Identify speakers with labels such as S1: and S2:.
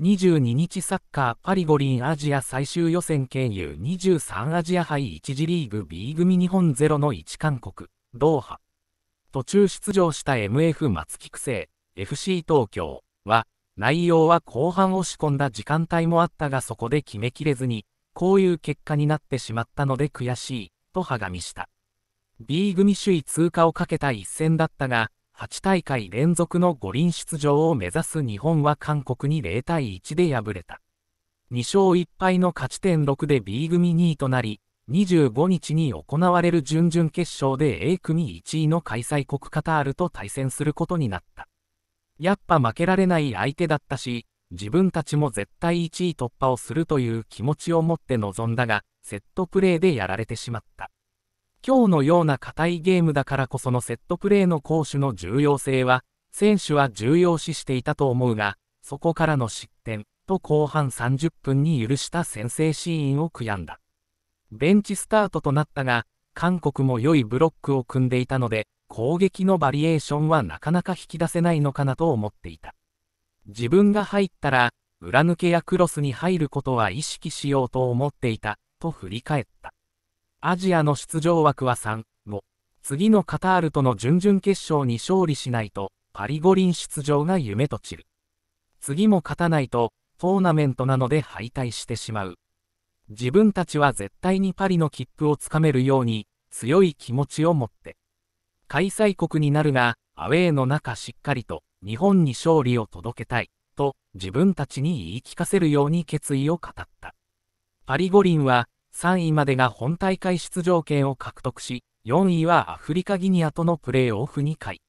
S1: 22日サッカーパリ五輪アジア最終予選経由23アジア杯1次リーグ B 組日本0の1韓国、ドーハ。途中出場した MF 松木生、FC 東京は、内容は後半押し込んだ時間帯もあったがそこで決めきれずに、こういう結果になってしまったので悔しい、とはがみした。B 組首位通過をかけた一戦だったが、8大会連続の五輪出場を目指す日本は韓国に0対1で敗れた。2勝1敗の勝ち点6で B 組2位となり、25日に行われる準々決勝で A 組1位の開催国カタールと対戦することになった。やっぱ負けられない相手だったし、自分たちも絶対1位突破をするという気持ちを持って臨んだが、セットプレーでやられてしまった。今日のような硬いゲームだからこそのセットプレーの攻守の重要性は、選手は重要視していたと思うが、そこからの失点と後半30分に許した先制シーンを悔やんだ。ベンチスタートとなったが、韓国も良いブロックを組んでいたので、攻撃のバリエーションはなかなか引き出せないのかなと思っていた。自分が入ったら、裏抜けやクロスに入ることは意識しようと思っていた、と振り返った。アジアの出場枠は3、5。次のカタールとの準々決勝に勝利しないと、パリ五輪出場が夢と散る。次も勝たないと、トーナメントなので敗退してしまう。自分たちは絶対にパリの切符をつかめるように、強い気持ちを持って。開催国になるが、アウェーの中しっかりと、日本に勝利を届けたい、と、自分たちに言い聞かせるように決意を語った。パリ五輪は、3位までが本大会出場権を獲得し、4位はアフリカギニアとのプレーオフ2回。